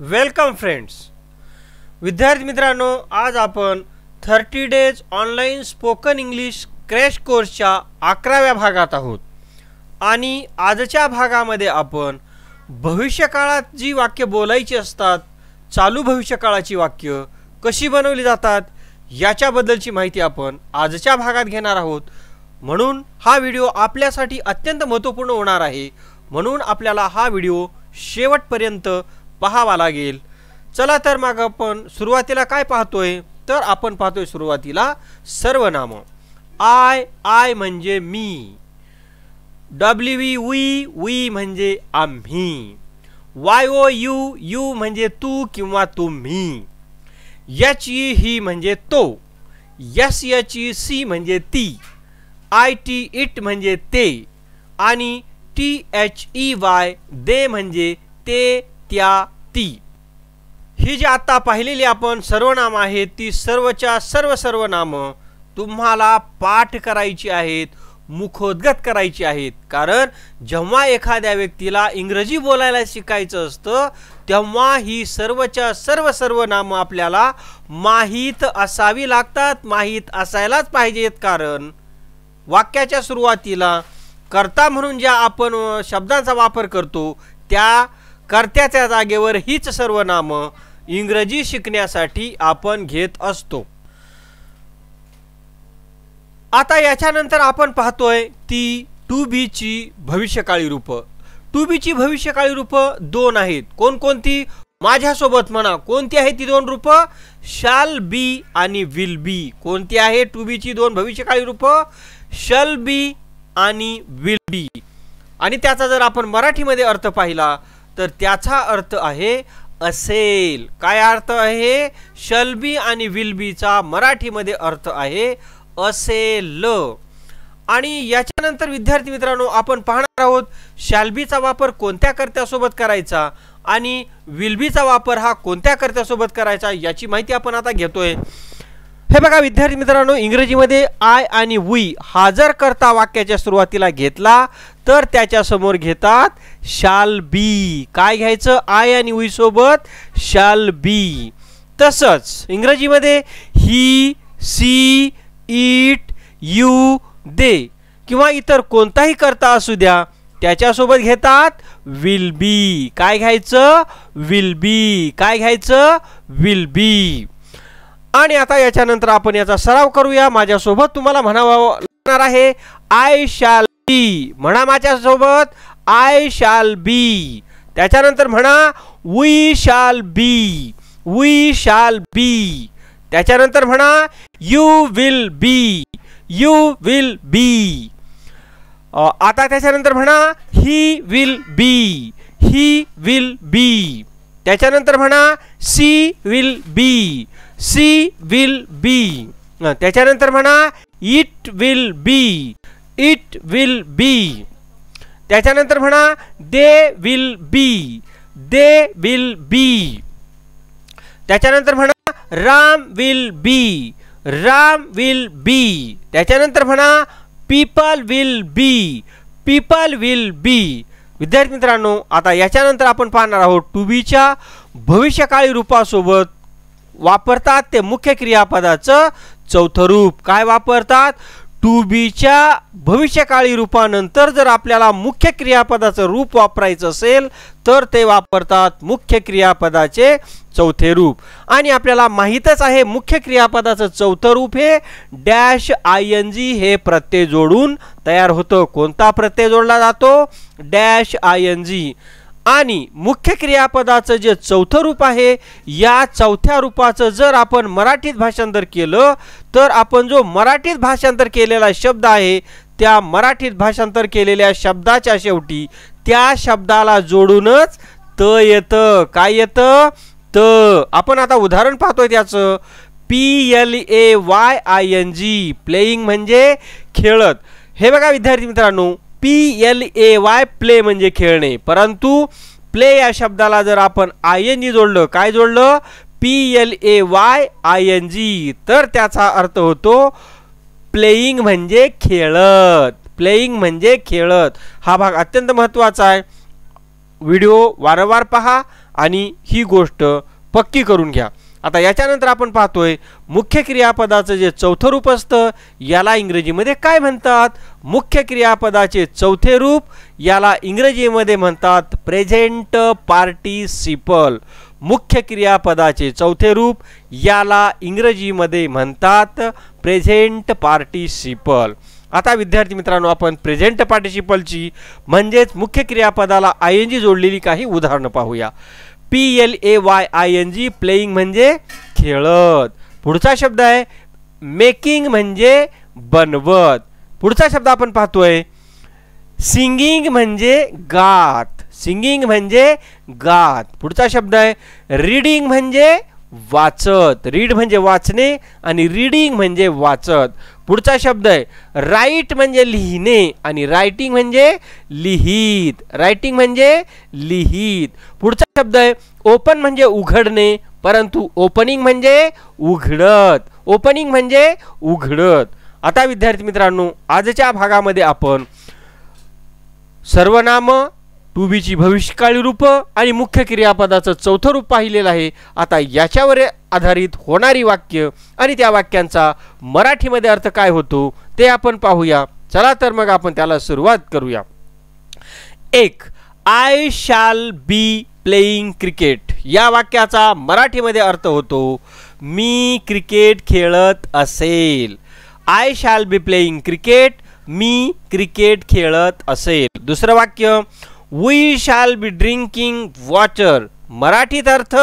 welcome friends विद्यार्थी मित्रांनो आज आपण thirty days online spoken English crash कोर्सच्या अकराव्या भागात आहोत आणि आजच्या भागामध्ये आपण भविष्यकाळात जी वाक्य बोलायची असतात चालू भविष्यकाळाची वाक्य कशी बनवली जातात याच्याबद्दलची माहिती आपण आजच्या भागात घेणार आहोत म्हणून हा व्हिडिओ आपल्यासाठी अत्यंत महत्त्वपूर्ण होणार आहे म्हणून आपल्याला हा व्हिडिओ शेवटपर्यंत पहावा लागेल चला तर मग आपण सुरुवातीला काय पाहतोय तर आपण पाहतोय सुरुवातीला सर्वनाम आय आय म्हणजे मी डब्ल्यू वी वी वी म्हणजे आम्ही वाय ओ यू यू म्हणजे तू किंवा तुम्ही एच ई ही म्हणजे तो एस एच ई सी म्हणजे ती आय टी इट म्हणजे ते आणि T H E Y they म्हणजे ते त्या ती ही जी आता पाहिलेली आपण सर्वनाम आहेत ती सर्वच्या सर्व नाम तुम्हाला पाठ करायची आहेत मुखोद्गत करायची आहेत कारण जेव्हा एखाद्या व्यक्तीला इंग्रजी बोलायला शिकायचं असतं तेव्हा ही सर्वच्या सर्व सर्व नामं आपल्याला माहीत असावी लागतात माहीत असायलाच पाहिजेत कारण वाक्याच्या सुरुवातीला करता म्हणून ज्या आपण शब्दांचा वापर करतो त्या कर्त्याच्या जागेवर हीच सर्व नाम इंग्रजी शिकण्यासाठी आपण घेत असतो आता याच्यानंतर आपण पाहतोय ती टू बीची भविष्यकाळी रूप टू बीची भविष्यकाळी रूप दोन आहेत कोणकोणती माझ्यासोबत म्हणा कोणती आहे ती दोन रूप शाल बी आणि विल बी कोणती आहे टू बीची दोन भविष्यकाळी रूप शल बी आणि विल बी आणि त्याचा जर आपण मराठीमध्ये अर्थ पाहिला तर त्याचा अर्थ आहे असेल काय अर्थ आहे शलबी आणि विलबीचा मराठीमध्ये अर्थ आहे असेल आणि याच्यानंतर विद्यार्थी मित्रांनो आपण पाहणार आहोत शालबीचा वापर कोणत्या कर्त्यासोबत करायचा आणि विलबीचा वापर हा कोणत्या कर्त्यासोबत करायचा याची माहिती आपण आता घेतोय हे बघा विद्यार्थी मित्रांनो इंग्रजीमध्ये आय आणि वी हा जर करता वाक्याच्या सुरुवातीला घेतला तर त्याच्यासमोर घेतात शाल बी काय घ्यायचं आय आणि वी सोबत शाल बी तसंच इंग्रजीमध्ये he she it you they किंवा इतर कोणताही करता असू द्या त्याच्यासोबत घेतात विल बी काय घ्यायचं विल बी काय घ्यायचं विल बी आणि आता याच्यानंतर आपण याचा सराव करूया माझ्यासोबत तुम्हाला म्हणावं लागणार आहे आय शाल बी म्हणा माझ्यासोबत आय शाल बी त्याच्यानंतर म्हणा we shall B we shall be त्याच्यानंतर म्हणा you will be you will be आता त्याच्यानंतर म्हणा ही will B he will be त्याच्यानंतर म्हणा she will be she will be त्याच्यानंतर म्हणा it will be it will be त्याच्यानंतर म्हणा दे will B they will be त्याच्यानंतर म्हणा Ram will be Ram will be त्याच्यानंतर म्हणा people will be people will be विद्यार्थी मित्रांनो आता याच्यानंतर आपण पाहणार आहोत टू बीच्या भविष्यकाळी रूपासोबत वापरतात ते मुख्य क्रियापदाचं चौथं रूप काय वापरतात टू बीच्या भविष्यकाळी रूपानंतर जर आपल्याला मुख्य क्रियापदाचं रूप वापरायचं असेल तर ते वापरतात मुख्य क्रियापदाचे चौथे रूप आणि आपल्याला माहीतच आहे मुख्य क्रियापदाचं चौथं रूप हे डॅश आय एन जी हे प्रत्यय जोडून तयार होतं कोणता प्रत्यय जोडला जातो डॅश आय एन जी आणि मुख्य क्रियापदाचं जे चौथं रूप आहे या चौथ्या रूपाचं जर आपण मराठीत भाषांतर केलं तर आपण जो मराठीत भाषांतर केलेला शब्द आहे त्या मराठीत भाषांतर केलेल्या शब्दाच्या शेवटी त्या शब्दाला जोडूनच त येतं काय येतं त आपण आता उदाहरण पाहतोय त्याचं P L A Y I N G playing म्हणजे खेळत हे बघा विद्यार्थी मित्रांनो P L A Y play म्हणजे खेळणे परंतु प्ले या शब्दाला जर आपण आय एन जी जोडलं काय जोडलं P L A Y I N G तर त्याचा अर्थ होतो प्लेईंग म्हणजे खेळत प्लेईंग म्हणजे खेळत हा भाग अत्यंत महत्त्वाचा आहे व्हिडिओ वारंवार पहा आणि ही गोष्ट पक्की करून घ्या आता याच्यानंतर आपण पाहतोय मुख्य क्रियापदाचं जे चौथं रूप असतं याला इंग्रजीमध्ये काय म्हणतात मुख्य क्रियापदाचे चौथे रूप याला इंग्रजीमध्ये म्हणतात प्रेझेंट पार्टिसिपल मुख्य क्रियापदाचे चौथे रूप याला इंग्रजीमध्ये म्हणतात प्रेझेंट पार्टिसिपल आता विद्यार्थी मित्रांनो आपण प्रेझेंट पार्टिसिपलची म्हणजेच मुख्य क्रियापदाला आय एन जी जोडलेली काही उदाहरणं पाहूया P L A Y I N G playing म्हणजे खेळत पुढचा शब्द आहे मेकिंग म्हणजे बनवत पुढचा शब्द आपण पाहतोय सिंगिंग म्हणजे गात सिंगिंग म्हणजे गात पुढचा शब्द आहे रीडिंग म्हणजे वाचत रीड म्हणजे वाचणे आणि रीडिंग म्हणजे वाचत पुढचा शब्द आहे राईट म्हणजे लिहिणे आणि रायटिंग म्हणजे लिहित रायटिंग म्हणजे लिहित पुढचा शब्द आहे ओपन म्हणजे उघडणे परंतु ओपनिंग म्हणजे उघडत ओपनिंग म्हणजे उघडत आता विद्यार्थी मित्रांनो आजच्या भागामध्ये आपण सर्वनाम टूबीची भविष्यकाळी रूप आणि मुख्य क्रियापदाचं चौथं रूप पाहिलेलं आहे आता याच्यावर आधारित होणारी वाक्य आणि त्या वाक्यांचा मराठीमध्ये अर्थ काय होतो ते आपण पाहूया चला तर मग आपण त्याला सुरुवात करूया एक I shall be playing cricket या वाक्याचा मराठीमध्ये अर्थ होतो मी क्रिकेट खेळत असेल I shall be playing cricket मी क्रिकेट खेळत असेल दुसरं वाक्य we shall B drinking water मराठीत अर्थ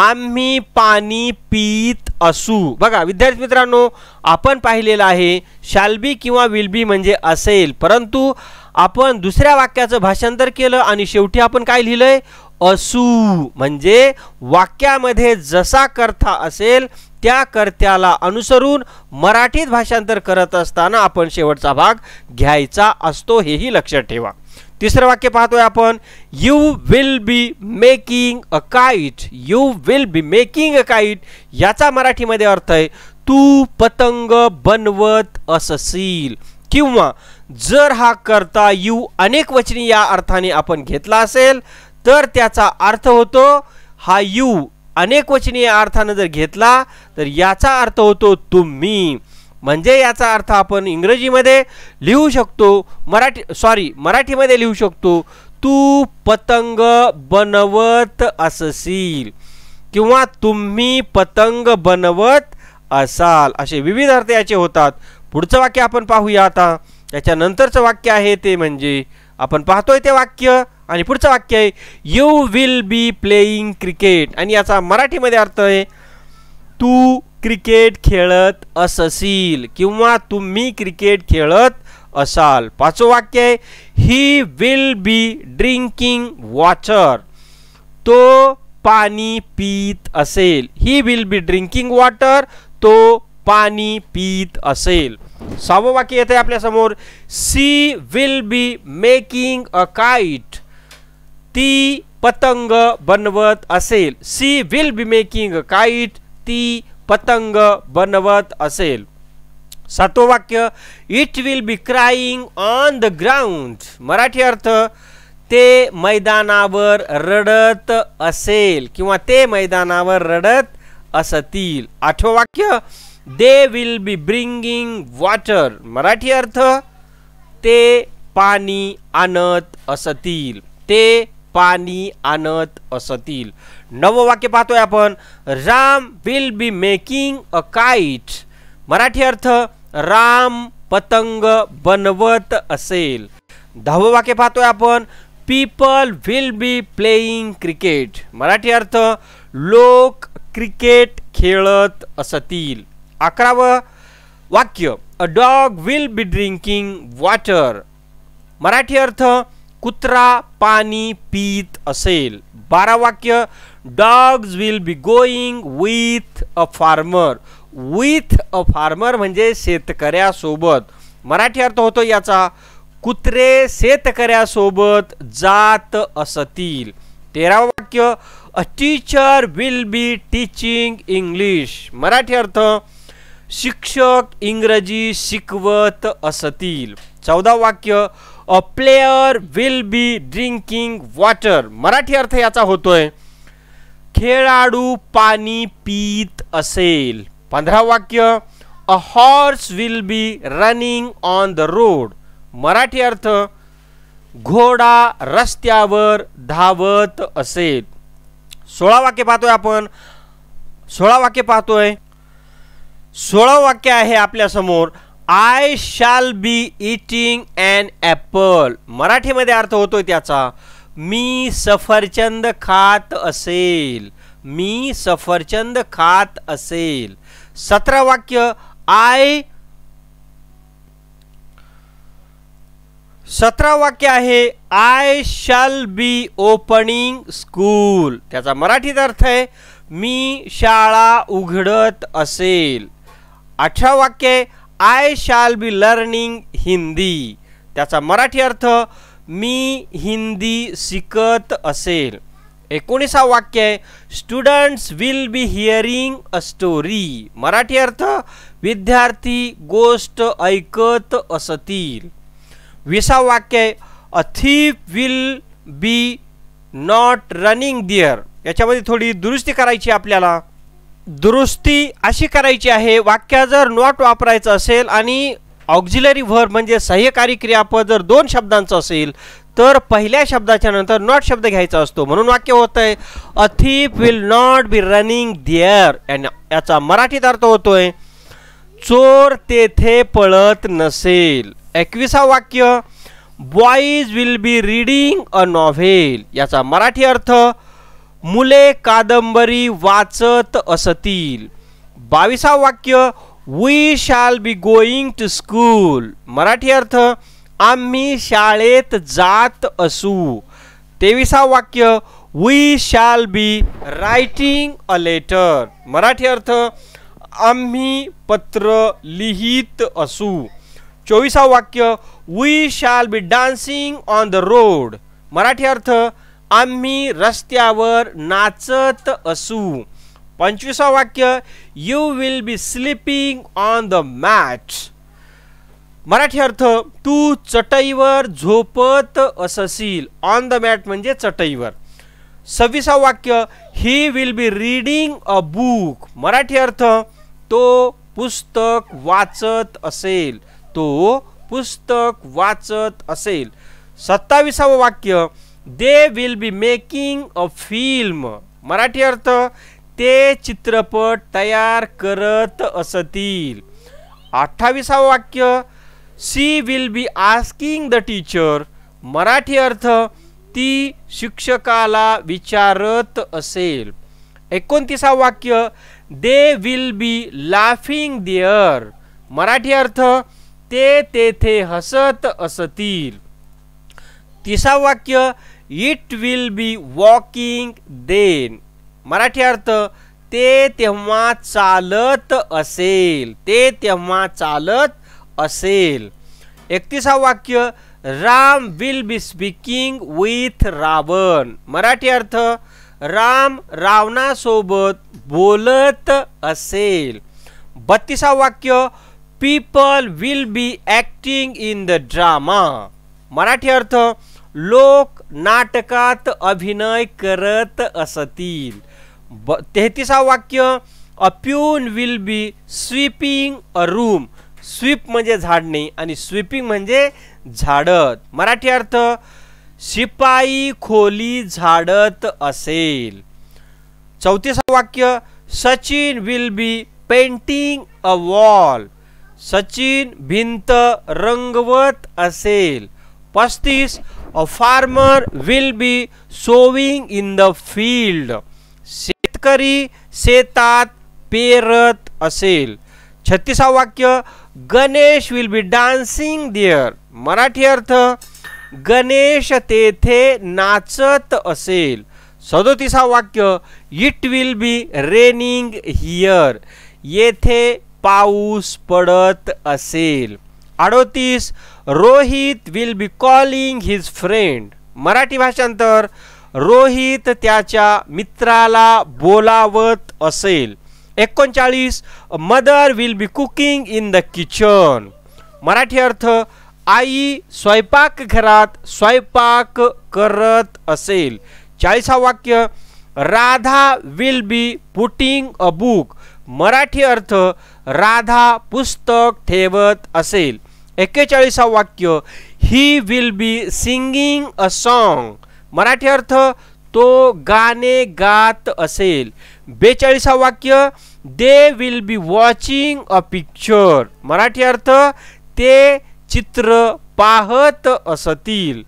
आम्ही पाणी पीत असू बघा विद्यार्थी मित्रांनो आपण पाहिलेलं आहे शालबी किंवा बी म्हणजे असेल परंतु आपण दुसऱ्या वाक्याचं भाषांतर केलं आणि शेवटी आपण काय लिहिलंय असू म्हणजे वाक्यामध्ये जसा कर्ता असेल त्या कर्त्याला अनुसरून मराठीत भाषांतर करत असताना आपण शेवटचा भाग घ्यायचा असतो हेही लक्षात ठेवा तिसरं वाक्य पाहतोय आपण you will be making a kite you will be making a kite याचा मराठीमध्ये अर्थ आहे तू पतंग बनवत असशील किंवा जर हा करता यू अनेक वचनी या अर्थाने आपण घेतला असेल तर त्याचा अर्थ होतो हा यू अनेक वचनी या अर्थानं जर घेतला तर याचा अर्थ होतो तुम्ही म्हणजे याचा अर्थ आपण इंग्रजीमध्ये लिहू शकतो मराठी सॉरी मराठीमध्ये लिहू शकतो तू पतंग बनवत असशील किंवा तुम्ही पतंग बनवत असाल असे विविध अर्थ याचे होतात पुढचं वाक्य आपण पाहूया आता त्याच्यानंतरचं वाक्य आहे ते म्हणजे आपण पाहतोय ते वाक्य आणि पुढचं वाक्य आहे you will be playing cricket आणि याचा मराठीमध्ये अर्थ आहे तू क्रिकेट खेळत असशील किंवा तुम्ही क्रिकेट खेळत असाल पाचवं वाक्य आहे he will be drinking water तो पाणी पीत असेल he will be drinking water तो पाणी पीत असेल सहावं वाक्य येते आपल्यासमोर she will be making a kite ती पतंग बनवत असेल she will be making a kite ती पतंग बनवत असेल सातवं वाक्य it will be crying on the ground Marathi अर्थ ते मैदानावर रडत असेल किंवा ते मैदानावर रडत असतील आठवं वाक्य they will be bringing water Marathi अर्थ ते पाणी आणत असतील ते पाणी आणत असतील नवं वाक्य पाहतोय आपण Ram will be making a kite Marathi अर्थ राम पतंग बनवत असेल दहावं वाक्य पाहतोय आपण people will be playing cricket Marathi अर्थ लोक क्रिकेट खेळत असतील अकरावं वाक्य a dog will be drinking water Marathi अर्थ कुत्रा पाणी पीत असेल बारा वाक्य dogs will be going with a farmer with a farmer म्हणजे शेतकऱ्यासोबत मराठी अर्थ होतो याचा कुत्रे शेतकऱ्यासोबत जात असतील तेरावं वाक्य a teacher will be teaching English Marathi अर्थ शिक्षक इंग्रजी शिकवत असतील चौदा वाक्य a player will be drinking water Marathi अर्थ याचा होतोय खेळाडू पाणी पीत असेल पंधरा वाक्य a horse will be running on the road Marathi अर्थ घोडा रस्त्यावर धावत असेल सोळा वाक्य पाहतोय आपण सोळा वाक्य पाहतोय सोळा वाक्य आहे आपल्यासमोर I shall B eating and Apple मराठीमध्ये अर्थ होतोय त्याचा मी सफरचंद खात असेल मी सफरचंद खात असेल सतरा वाक्य आय सतरा वाक्य आहे I shall B opening school त्याचा मराठीत अर्थ आहे मी शाळा उघडत असेल अठरा वाक्य I shall be learning Hindi त्याचा मराठी अर्थ मी हिंदी शिकत असेल एकोणीसा वाक्य आहे students will be hearing a story Marathi अर्थ विद्यार्थी गोष्ट ऐकत असतील विसा वाक्य आहे a thief will be not running there याच्यामध्ये थोडी दुरुस्ती करायची आपल्याला दुरुस्ती अशी करायची आहे वाक्य जर नॉट वापरायचं असेल आणि ऑक्झिलरी व्हर म्हणजे सह्यकारी क्रियापद जर दोन शब्दांचं असेल तर पहिल्या शब्दाच्या नंतर नॉट शब्द घ्यायचा असतो म्हणून वाक्य होत आहे a will not be running there याचा मराठीत अर्थ होतोय चोर तेथे पळत नसेल एकविसा वाक्य boys will be reading a novel याचा मराठी अर्थ मुले कादंबरी वाचत असतील बावीसा वाक्य we shall be going to school Marathi अर्थ आम्ही शाळेत जात असू तेविसा वाक्य we shall be writing a letter Marathi अर्थ आम्ही पत्र लिहित असू चोवीसा वाक्य we shall be dancing on the road Marathi अर्थ आम्ही रस्त्यावर नाचत असू पंचवीसा वाक्य you will be sleeping on the mat Marathi अर्थ तू चटईवर झोपत असशील ऑन द मॅट म्हणजे चटईवर सव्वीसा वाक्य he will be reading a book Marathi अर्थ तो पुस्तक वाचत असेल तो पुस्तक वाचत असेल सत्तावीसावं वाक्य they will be making a film Marathi अर्थ ते चित्रपट तयार करत असतील अठ्ठावीसावं वाक्य she will be asking the teacher Marathi अर्थ ती शिक्षकाला विचारत असेल एकोणतीसावं वाक्य they will be laughing there Marathi अर्थ ते तेथे हसत असतील तिसा वाक्य it will be walking then Marathi अर्थ ते तेव्हा चालत असेल ते तेव्हा चालत असेल एकतीसा वाक्य Ram will be speaking with Ravan Marathi अर्थ राम रावणासोबत बोलत असेल बत्तीसा वाक्य people will be acting in the drama Marathi अर्थ लोक नाटकात अभिनय करत असतील ब तेहतीसा वाक्य a will be sweeping a room sweep म्हणजे झाडणे आणि स्वीपिंग म्हणजे झाडत मराठी अर्थ शिपाई खोली झाडत असेल चौतीसा वाक्य Sachin will be painting a wall Sachin भिंत रंगवत असेल पस्तीस a farmer will be sowing in the field शेतकरी शेतात पेरत असेल छत्तीसा वाक्य Ganesh will be dancing there Marathi अर्थ गणेश तेथे नाचत असेल सदोतीसा वाक्य it will be raining here येथे पाऊस पडत असेल अडोतीस Rohit will be calling his friend Marathi भाषांतर रोहित त्याच्या मित्राला बोलावत असेल एकोणचाळीस mother will be cooking in the kitchen Marathi अर्थ आई घरात, स्वयंपाक करत असेल चाळीसा वाक्य Radha will be putting a book Marathi अर्थ राधा पुस्तक ठेवत असेल एक्केचाळीसा वाक्य he will be singing a song Marathi अर्थ तो गाणे गात असेल बेचाळीसा वाक्य they will be watching a picture Marathi अर्थ ते चित्र पाहत असतील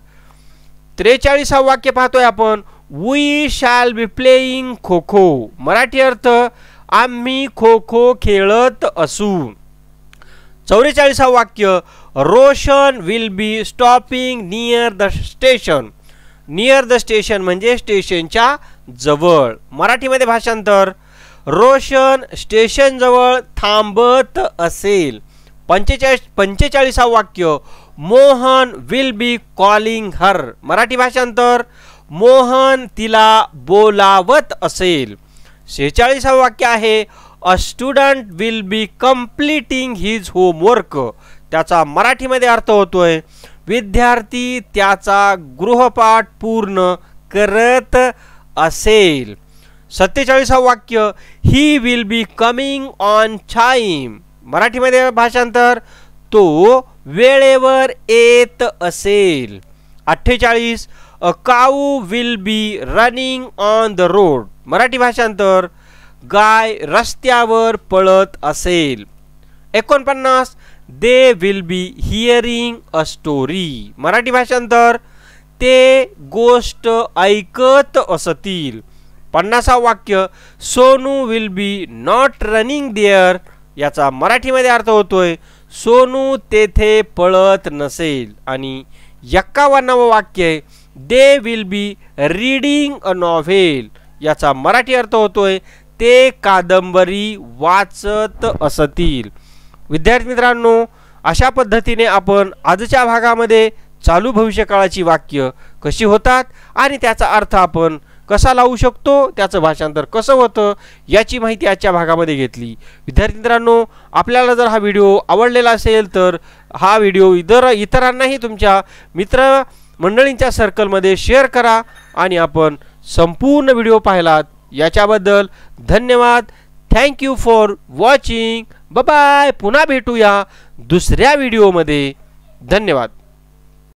त्रेचाळीसा वाक्य पाहतोय आपण वी शाल बी प्लेईंग खो खो मराठी अर्थ आम्ही खो खो खेळत असू चौवेचाळीसा वाक्य Roshan will be stopping near the station near the station म्हणजे स्टेशनच्या जवळ मराठीमध्ये भाषांतर रोशन स्टेशनजवळ थांबत असेल पंचेचाळीस पंचेचाळीसा वाक्य Mohan will be calling her Marathi भाषांतर मोहन तिला बोलावत असेल शेहेचाळीसा वाक्य आहे a student will be completing his homework त्याचा मराठीमध्ये अर्थ होतोय विद्यार्थी त्याचा गृहपाठ पूर्ण करत असेल सत्तेचाळीसा वाक्य he will be coming on time मराठीमध्ये भाषांतर तो वेळेवर येत असेल अठ्ठेचाळीस a cow will be running on the road Marathi भाषांतर गाय रस्त्यावर पळत असेल एकोणपन्नास they will be hearing a story Marathi भाषांतर ते गोष्ट ऐकत असतील पन्नासा वाक्य Sonu will be not running there याचा मराठीमध्ये अर्थ होतोय सोनू तेथे पळत नसेल आणि एक्कावन्नावं वाक्य आहे they will be reading a novel याचा मराठी अर्थ होतोय ते कादंबरी वाचत असतील विद्यार्थी मित्रांनो अशा पद्धतीने आपण आजच्या भागामध्ये चालू भविष्यकाळाची वाक्य कशी होतात आणि त्याचा अर्थ आपण कसा लावू शकतो त्याचं भाषांतर कसं होतं याची माहिती आजच्या भागामध्ये घेतली विद्यार्थी मित्रांनो आपल्याला जर हा व्हिडिओ आवडलेला असेल तर हा व्हिडिओ इतर इतरांनाही तुमच्या मित्र मंडळींच्या सर्कलमध्ये शेअर करा आणि आपण संपूर्ण व्हिडिओ पाहिलात याच्याबद्दल धन्यवाद थँक्यू फॉर वॉचिंग बाय पुन्हा भेटूया दुसऱ्या व्हिडिओमध्ये धन्यवाद